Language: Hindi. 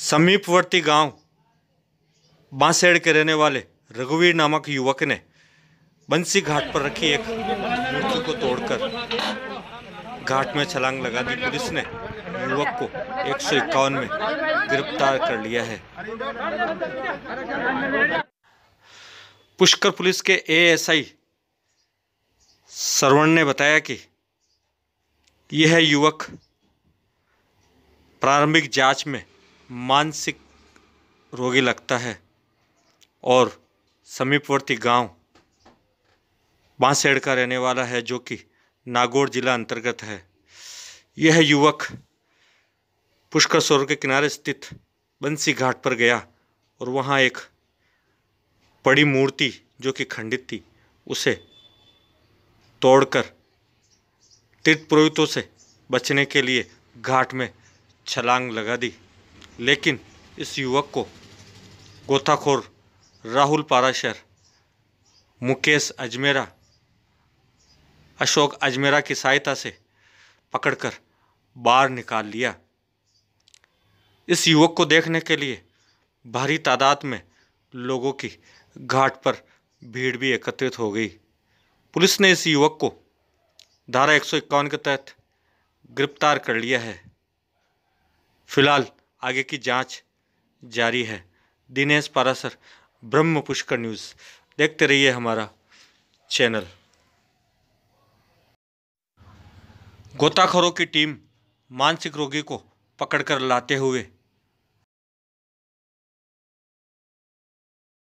समीपवर्ती गांव बांसेड़ के रहने वाले रघुवीर नामक युवक ने बंसी घाट पर रखी एक मूर्ति को तोड़कर घाट में छलांग लगा दी पुलिस ने युवक को एक में गिरफ्तार कर लिया है पुष्कर पुलिस के एएसआई सरवण ने बताया कि यह युवक प्रारंभिक जांच में मानसिक रोगी लगता है और समीपवर्ती गांव बांसेड़ का रहने वाला है जो कि नागौर जिला अंतर्गत है यह युवक पुष्कर सरोवर के किनारे स्थित बंसी घाट पर गया और वहाँ एक बड़ी मूर्ति जो कि खंडित थी उसे तोड़कर तीर्थ पुरोहितों से बचने के लिए घाट में छलांग लगा दी लेकिन इस युवक को गोताखोर राहुल पाराशर मुकेश अजमेरा अशोक अजमेरा की सहायता से पकड़कर बाहर निकाल लिया इस युवक को देखने के लिए भारी तादाद में लोगों की घाट पर भीड़ भी एकत्रित हो गई पुलिस ने इस युवक को धारा एक के तहत गिरफ्तार कर लिया है फिलहाल आगे की जांच जारी है दिनेश पारासर ब्रह्म पुष्कर न्यूज़ देखते रहिए हमारा चैनल गोताखोरों की टीम मानसिक रोगी को पकड़कर लाते हुए